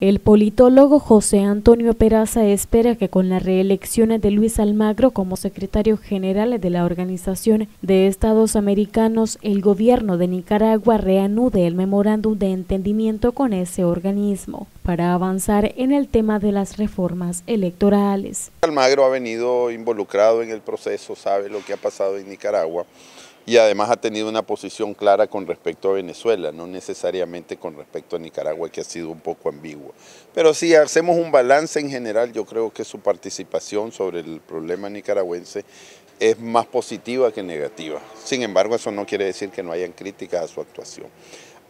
El politólogo José Antonio Peraza espera que con la reelección de Luis Almagro como secretario general de la Organización de Estados Americanos, el gobierno de Nicaragua reanude el memorándum de entendimiento con ese organismo para avanzar en el tema de las reformas electorales. Almagro ha venido involucrado en el proceso, sabe lo que ha pasado en Nicaragua y además ha tenido una posición clara con respecto a Venezuela, no necesariamente con respecto a Nicaragua, que ha sido un poco ambiguo. Pero si hacemos un balance en general, yo creo que su participación sobre el problema nicaragüense es más positiva que negativa. Sin embargo, eso no quiere decir que no hayan críticas a su actuación.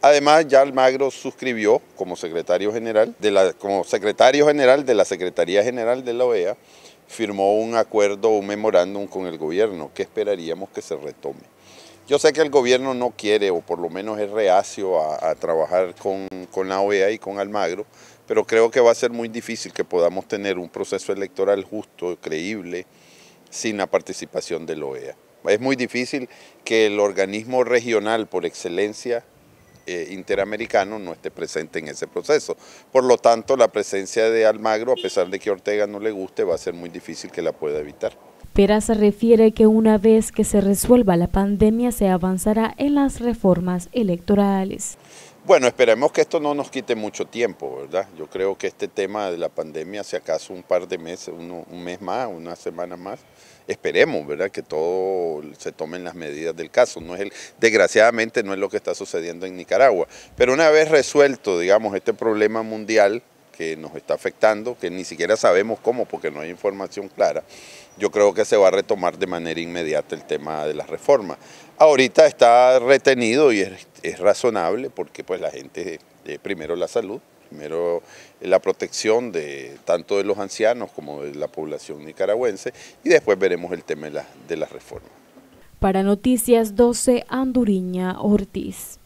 Además, ya Almagro suscribió como secretario general de la, como secretario general de la Secretaría General de la OEA firmó un acuerdo, un memorándum con el gobierno, que esperaríamos que se retome. Yo sé que el gobierno no quiere, o por lo menos es reacio a, trabajar con, con la OEA y con Almagro, pero creo que va a ser muy difícil que podamos tener un proceso electoral justo, creíble, sin la participación de la e OEA. Es muy difícil que el organismo regional por excelencia eh, interamericano no esté presente en ese proceso. Por lo tanto, la presencia de Almagro, a pesar de que Ortega no le guste, va a ser muy difícil que la pueda evitar se refiere que una vez que se resuelva la pandemia se avanzará en las reformas electorales. Bueno, esperemos que esto no nos quite mucho tiempo, ¿verdad? Yo creo que este tema de la pandemia, si acaso un par de meses, un mes más, una semana más, esperemos, ¿verdad? Que todo se tomen las medidas del caso. No es desgraciadamente no es lo que está sucediendo en Nicaragua. Pero una vez resuelto, digamos, este problema mundial, que nos está afectando, que ni siquiera sabemos cómo porque no hay información clara, yo creo que se va a retomar de manera inmediata el tema de las reformas. Ahorita está retenido y es, razonable porque pues la gente, primero la salud, primero la protección de tanto de los ancianos como de la población nicaragüense y después veremos el tema de, la, de las reformas. Para Noticias 12, Anduriña Ortiz.